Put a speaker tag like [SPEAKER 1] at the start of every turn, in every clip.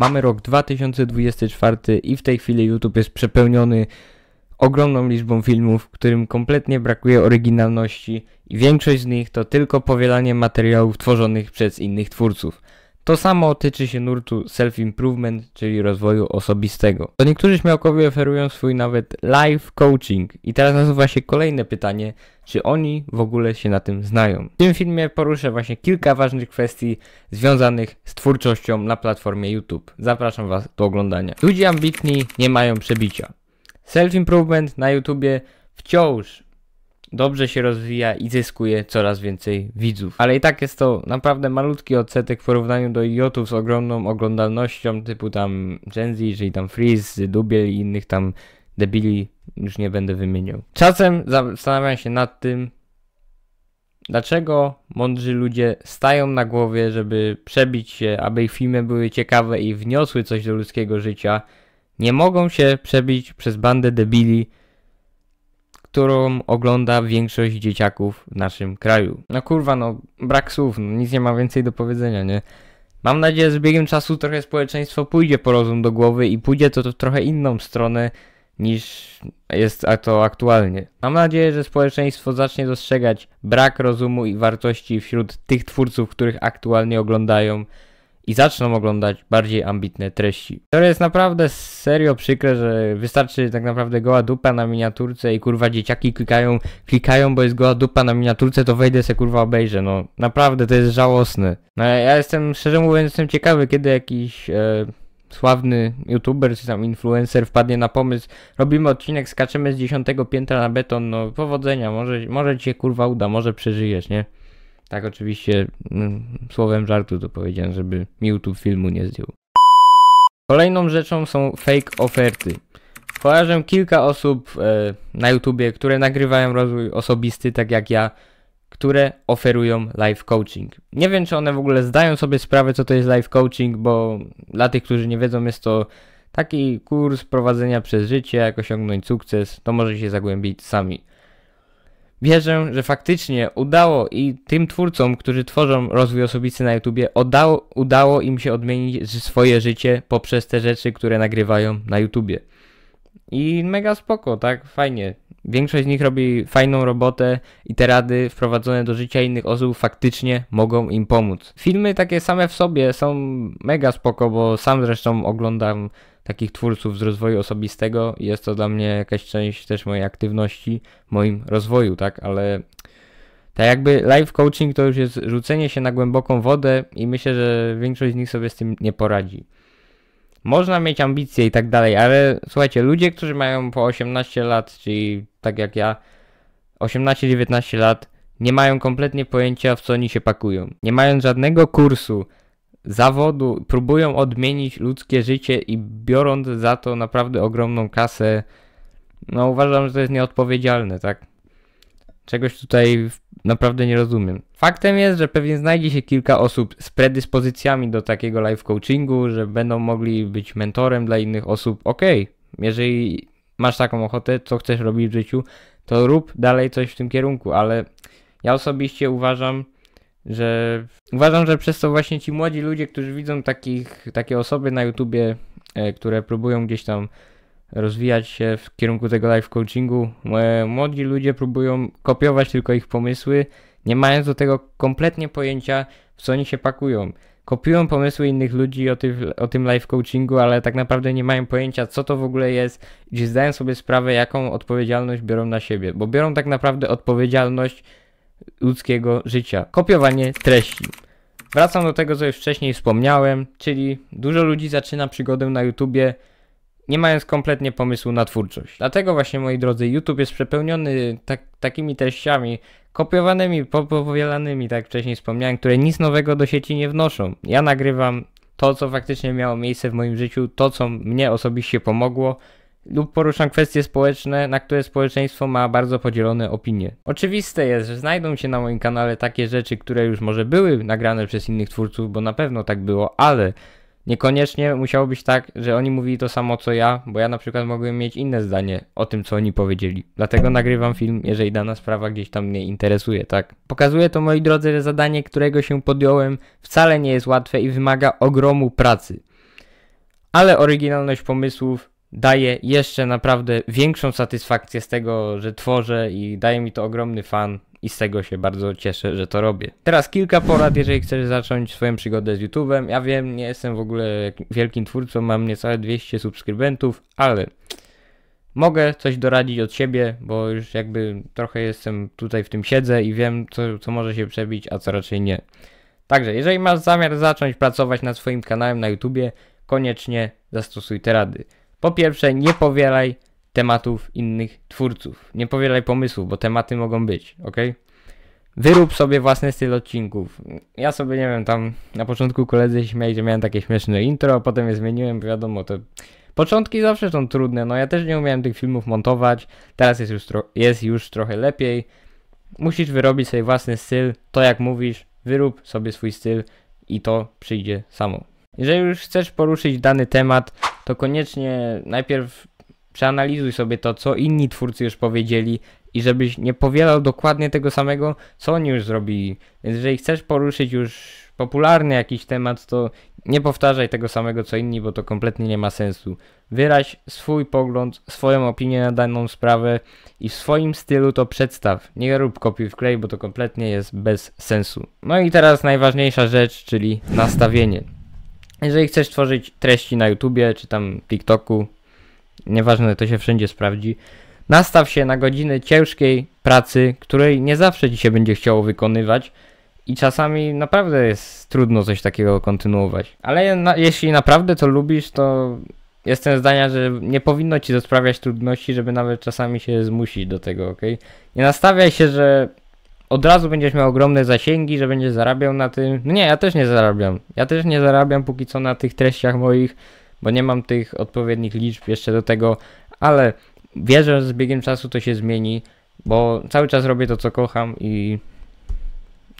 [SPEAKER 1] Mamy rok 2024 i w tej chwili YouTube jest przepełniony ogromną liczbą filmów, którym kompletnie brakuje oryginalności i większość z nich to tylko powielanie materiałów tworzonych przez innych twórców. To samo tyczy się nurtu self-improvement, czyli rozwoju osobistego. To niektórzy śmiałkowie oferują swój nawet live coaching. I teraz nasuwa się kolejne pytanie, czy oni w ogóle się na tym znają. W tym filmie poruszę właśnie kilka ważnych kwestii związanych z twórczością na platformie YouTube. Zapraszam Was do oglądania. Ludzie ambitni nie mają przebicia. Self-improvement na YouTubie wciąż dobrze się rozwija i zyskuje coraz więcej widzów. Ale i tak jest to naprawdę malutki odsetek w porównaniu do idiotów z ogromną oglądalnością typu tam Z, czyli tam Freeze, Dubiel i innych tam debili, już nie będę wymieniał. Czasem zastanawiam się nad tym, dlaczego mądrzy ludzie stają na głowie, żeby przebić się, aby ich filmy były ciekawe i wniosły coś do ludzkiego życia, nie mogą się przebić przez bandę debili, którą ogląda większość dzieciaków w naszym kraju. No kurwa, no brak słów, no, nic nie ma więcej do powiedzenia, nie? Mam nadzieję, że z biegiem czasu trochę społeczeństwo pójdzie po rozum do głowy i pójdzie to, to w trochę inną stronę niż jest to aktualnie. Mam nadzieję, że społeczeństwo zacznie dostrzegać brak rozumu i wartości wśród tych twórców, których aktualnie oglądają i zaczną oglądać bardziej ambitne treści. To jest naprawdę serio przykre, że wystarczy tak naprawdę goła dupa na miniaturce i kurwa dzieciaki klikają, klikają, bo jest goła dupa na miniaturce, to wejdę se kurwa obejrzę, no naprawdę to jest żałosne. No, ja jestem, szczerze mówiąc, jestem ciekawy, kiedy jakiś... E sławny youtuber czy tam influencer wpadnie na pomysł, robimy odcinek, skaczemy z dziesiątego piętra na beton, no powodzenia, może, może ci się kurwa uda, może przeżyjesz, nie? Tak, oczywiście mm, słowem żartu to powiedziałem, żeby YouTube filmu nie zdjął. Kolejną rzeczą są fake oferty. Kojarzę kilka osób e, na YouTubie, które nagrywają rozwój osobisty, tak jak ja, które oferują live coaching. Nie wiem, czy one w ogóle zdają sobie sprawę, co to jest live coaching, bo dla tych, którzy nie wiedzą, jest to taki kurs prowadzenia przez życie, jak osiągnąć sukces. To może się zagłębić sami. Wierzę, że faktycznie udało i tym twórcom, którzy tworzą rozwój osobisty na YouTubie, udało, udało im się odmienić swoje życie poprzez te rzeczy, które nagrywają na YouTubie. I mega spoko, tak? Fajnie. Większość z nich robi fajną robotę i te rady wprowadzone do życia innych osób faktycznie mogą im pomóc. Filmy takie same w sobie są mega spoko, bo sam zresztą oglądam takich twórców z rozwoju osobistego. Jest to dla mnie jakaś część też mojej aktywności, moim rozwoju, tak, ale tak jakby live coaching to już jest rzucenie się na głęboką wodę i myślę, że większość z nich sobie z tym nie poradzi. Można mieć ambicje i tak dalej, ale słuchajcie, ludzie, którzy mają po 18 lat, czyli tak jak ja, 18-19 lat, nie mają kompletnie pojęcia, w co oni się pakują. Nie mają żadnego kursu, zawodu, próbują odmienić ludzkie życie i biorąc za to naprawdę ogromną kasę, no uważam, że to jest nieodpowiedzialne, tak? Czegoś tutaj naprawdę nie rozumiem. Faktem jest, że pewnie znajdzie się kilka osób z predyspozycjami do takiego live coachingu, że będą mogli być mentorem dla innych osób. Okej, okay, jeżeli masz taką ochotę, co chcesz robić w życiu, to rób dalej coś w tym kierunku, ale ja osobiście uważam, że uważam, że przez to właśnie ci młodzi ludzie, którzy widzą takich, takie osoby na YouTubie, e, które próbują gdzieś tam rozwijać się w kierunku tego live coachingu, młodzi ludzie próbują kopiować tylko ich pomysły, nie mając do tego kompletnie pojęcia, w co oni się pakują. Kopiują pomysły innych ludzi o, tym o tym live coachingu, ale tak naprawdę nie mają pojęcia, co to w ogóle jest, gdzie zdają sobie sprawę, jaką odpowiedzialność biorą na siebie, bo biorą tak naprawdę odpowiedzialność ludzkiego życia. Kopiowanie treści. Wracam do tego, co już wcześniej wspomniałem, czyli dużo ludzi zaczyna przygodę na YouTubie nie mając kompletnie pomysłu na twórczość. Dlatego właśnie, moi drodzy, YouTube jest przepełniony tak, takimi treściami, kopiowanymi, popowielanymi, tak wcześniej wspomniałem, które nic nowego do sieci nie wnoszą. Ja nagrywam to, co faktycznie miało miejsce w moim życiu, to, co mnie osobiście pomogło, lub poruszam kwestie społeczne, na które społeczeństwo ma bardzo podzielone opinie. Oczywiste jest, że znajdą się na moim kanale takie rzeczy, które już może były nagrane przez innych twórców, bo na pewno tak było, ale niekoniecznie musiało być tak, że oni mówili to samo co ja, bo ja na przykład mogłem mieć inne zdanie o tym, co oni powiedzieli. Dlatego nagrywam film, jeżeli dana sprawa gdzieś tam mnie interesuje, tak? Pokazuje to, moi drodzy, że zadanie, którego się podjąłem, wcale nie jest łatwe i wymaga ogromu pracy. Ale oryginalność pomysłów daje jeszcze naprawdę większą satysfakcję z tego, że tworzę i daje mi to ogromny fan i z tego się bardzo cieszę, że to robię. Teraz kilka porad, jeżeli chcesz zacząć swoją przygodę z YouTube'em. Ja wiem, nie jestem w ogóle wielkim twórcą, mam niecałe 200 subskrybentów, ale mogę coś doradzić od siebie, bo już jakby trochę jestem tutaj w tym siedzę i wiem, co, co może się przebić, a co raczej nie. Także, jeżeli masz zamiar zacząć pracować nad swoim kanałem na YouTubie, koniecznie zastosuj te rady. Po pierwsze, nie powielaj tematów innych twórców. Nie powielaj pomysłów, bo tematy mogą być, ok? Wyrób sobie własny styl odcinków. Ja sobie, nie wiem, tam na początku koledzy śmiali, że miałem takie śmieszne intro, a potem je zmieniłem, wiadomo, to początki zawsze są trudne, no ja też nie umiałem tych filmów montować, teraz jest już, jest już trochę lepiej. Musisz wyrobić sobie własny styl, to jak mówisz, wyrób sobie swój styl i to przyjdzie samo. Jeżeli już chcesz poruszyć dany temat, to koniecznie najpierw przeanalizuj sobie to, co inni twórcy już powiedzieli i żebyś nie powielał dokładnie tego samego, co oni już zrobili. Więc jeżeli chcesz poruszyć już popularny jakiś temat, to nie powtarzaj tego samego co inni, bo to kompletnie nie ma sensu. Wyraź swój pogląd, swoją opinię na daną sprawę i w swoim stylu to przedstaw. Nie rób kopiuj w klej, bo to kompletnie jest bez sensu. No i teraz najważniejsza rzecz, czyli nastawienie. Jeżeli chcesz tworzyć treści na YouTubie czy tam TikToku, nieważne, to się wszędzie sprawdzi. Nastaw się na godziny ciężkiej pracy, której nie zawsze ci się będzie chciało wykonywać i czasami naprawdę jest trudno coś takiego kontynuować. Ale na, jeśli naprawdę to lubisz, to jestem zdania, że nie powinno ci to sprawiać trudności, żeby nawet czasami się zmusić do tego, ok? Nie nastawiaj się, że od razu będziesz miał ogromne zasięgi, że będziesz zarabiał na tym. No nie, ja też nie zarabiam. Ja też nie zarabiam póki co na tych treściach moich, bo nie mam tych odpowiednich liczb jeszcze do tego, ale wierzę, że z biegiem czasu to się zmieni, bo cały czas robię to, co kocham i.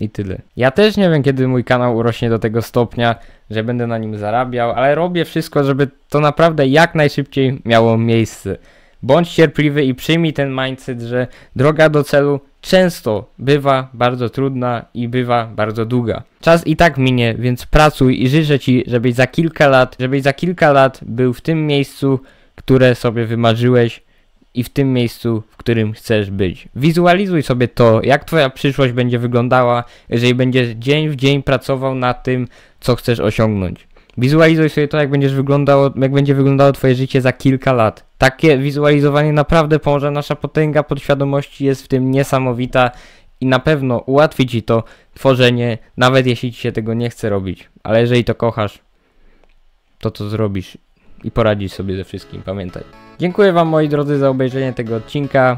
[SPEAKER 1] I tyle. Ja też nie wiem, kiedy mój kanał urośnie do tego stopnia, że będę na nim zarabiał, ale robię wszystko, żeby to naprawdę jak najszybciej miało miejsce. Bądź cierpliwy i przyjmij ten mindset, że droga do celu często bywa bardzo trudna i bywa bardzo długa. Czas i tak minie, więc pracuj i życzę Ci, żebyś za kilka lat, żebyś za kilka lat był w tym miejscu, które sobie wymarzyłeś i w tym miejscu, w którym chcesz być. Wizualizuj sobie to, jak Twoja przyszłość będzie wyglądała, jeżeli będziesz dzień w dzień pracował nad tym, co chcesz osiągnąć. Wizualizuj sobie to, jak, będziesz wyglądało, jak będzie wyglądało Twoje życie za kilka lat. Takie wizualizowanie naprawdę pomoże. Nasza potęga podświadomości jest w tym niesamowita i na pewno ułatwi Ci to tworzenie, nawet jeśli Ci się tego nie chce robić. Ale jeżeli to kochasz, to to zrobisz i poradzić sobie ze wszystkim, pamiętaj. Dziękuję Wam moi drodzy za obejrzenie tego odcinka.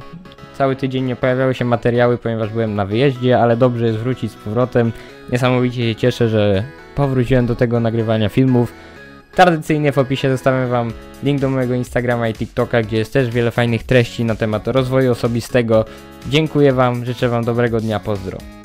[SPEAKER 1] Cały tydzień nie pojawiały się materiały, ponieważ byłem na wyjeździe, ale dobrze jest wrócić z powrotem. Niesamowicie się cieszę, że powróciłem do tego nagrywania filmów. Tradycyjnie w opisie zostawiam Wam link do mojego Instagrama i TikToka, gdzie jest też wiele fajnych treści na temat rozwoju osobistego. Dziękuję Wam, życzę Wam dobrego dnia, pozdro.